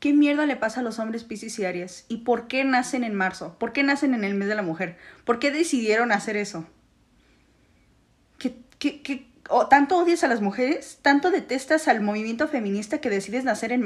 ¿Qué mierda le pasa a los hombres Pisces y Aries? ¿Y por qué nacen en marzo? ¿Por qué nacen en el mes de la mujer? ¿Por qué decidieron hacer eso? ¿Qué, qué, qué? qué oh, ¿Tanto odias a las mujeres? ¿Tanto detestas al movimiento feminista que decides nacer en